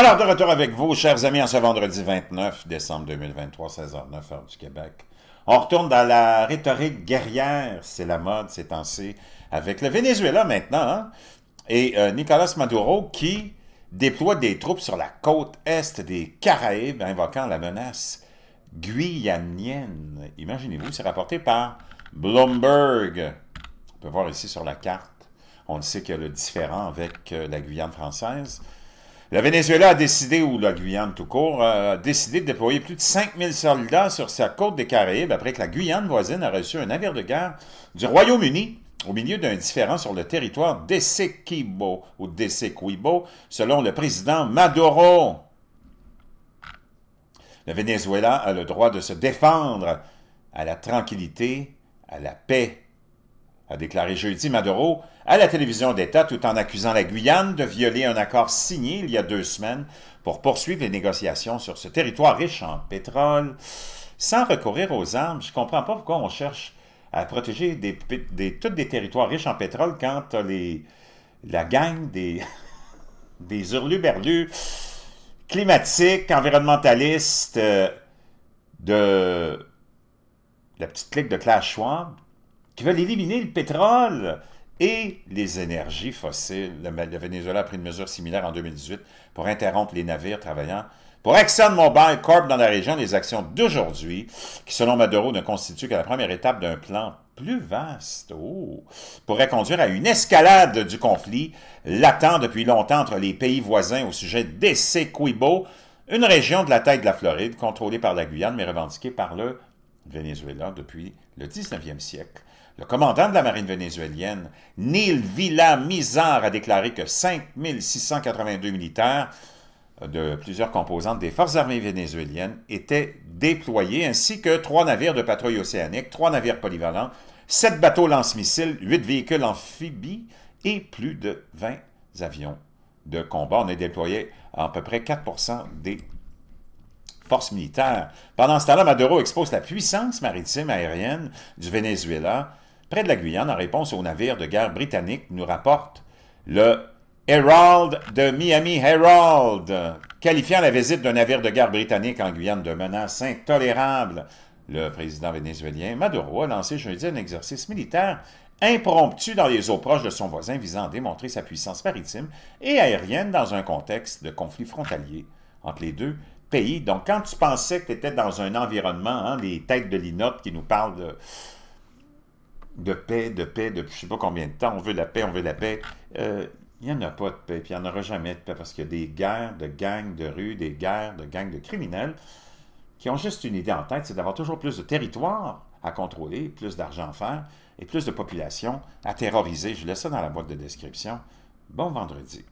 Alors, de retour avec vous, chers amis, en ce vendredi 29 décembre 2023, 16h09, heure du Québec. On retourne dans la rhétorique guerrière, c'est la mode c'est temps avec le Venezuela maintenant, hein, et euh, Nicolas Maduro qui déploie des troupes sur la côte est des Caraïbes, invoquant la menace guyanienne. Imaginez-vous, c'est rapporté par Bloomberg. On peut voir ici sur la carte, on le sait qu'il y a le différent avec euh, la Guyane française, le Venezuela a décidé, ou la Guyane tout court, a décidé de déployer plus de 5000 soldats sur sa côte des Caraïbes après que la Guyane voisine a reçu un navire de guerre du Royaume-Uni au milieu d'un différend sur le territoire d'Esequibo, ou d'Essequibo, selon le président Maduro. Le Venezuela a le droit de se défendre à la tranquillité, à la paix a déclaré jeudi Maduro à la télévision d'État tout en accusant la Guyane de violer un accord signé il y a deux semaines pour poursuivre les négociations sur ce territoire riche en pétrole. Sans recourir aux armes, je ne comprends pas pourquoi on cherche à protéger des, des, tous des territoires riches en pétrole quand les, la gang des, des hurluberlus climatiques, environnementalistes euh, de la petite clique de Clash Schwab qui veulent éliminer le pétrole et les énergies fossiles. Le, Venezuela a pris une mesure similaire en 2018 pour interrompre les navires travaillant pour ExxonMobil Corp dans la région. Les actions d'aujourd'hui, qui selon Maduro ne constituent que la première étape d'un plan plus vaste, oh! pourraient conduire à une escalade du conflit latent depuis longtemps entre les pays voisins au sujet d'Essequibo, une région de la taille de la Floride contrôlée par la Guyane mais revendiquée par le Venezuela depuis le 19e siècle. Le commandant de la marine vénézuélienne, Neil mizar a déclaré que 5682 militaires euh, de plusieurs composantes des forces armées vénézuéliennes étaient déployés, ainsi que trois navires de patrouille océanique, trois navires polyvalents, sept bateaux lance-missiles, huit véhicules amphibies et plus de 20 avions de combat. On est déployé à, à peu près 4 des forces militaires. Pendant ce temps-là, Maduro expose la puissance maritime aérienne du Venezuela près de la Guyane en réponse aux navires de guerre britanniques, nous rapporte le Herald de Miami Herald, qualifiant la visite d'un navire de guerre britannique en Guyane de menace intolérable. Le président vénézuélien Maduro a lancé jeudi un exercice militaire impromptu dans les eaux proches de son voisin visant à démontrer sa puissance maritime et aérienne dans un contexte de conflit frontalier entre les deux pays. Donc, quand tu pensais que tu étais dans un environnement, hein, les têtes de l'INOP qui nous parlent de, paix, de paix, depuis je ne sais pas combien de temps, on veut la paix, on veut la paix. Il euh, n'y en a pas de paix, puis il n'y en aura jamais de paix, parce qu'il y a des guerres de gangs de rue, des guerres de gangs de criminels qui ont juste une idée en tête, c'est d'avoir toujours plus de territoire à contrôler, plus d'argent à faire et plus de population à terroriser. Je laisse ça dans la boîte de description. Bon vendredi.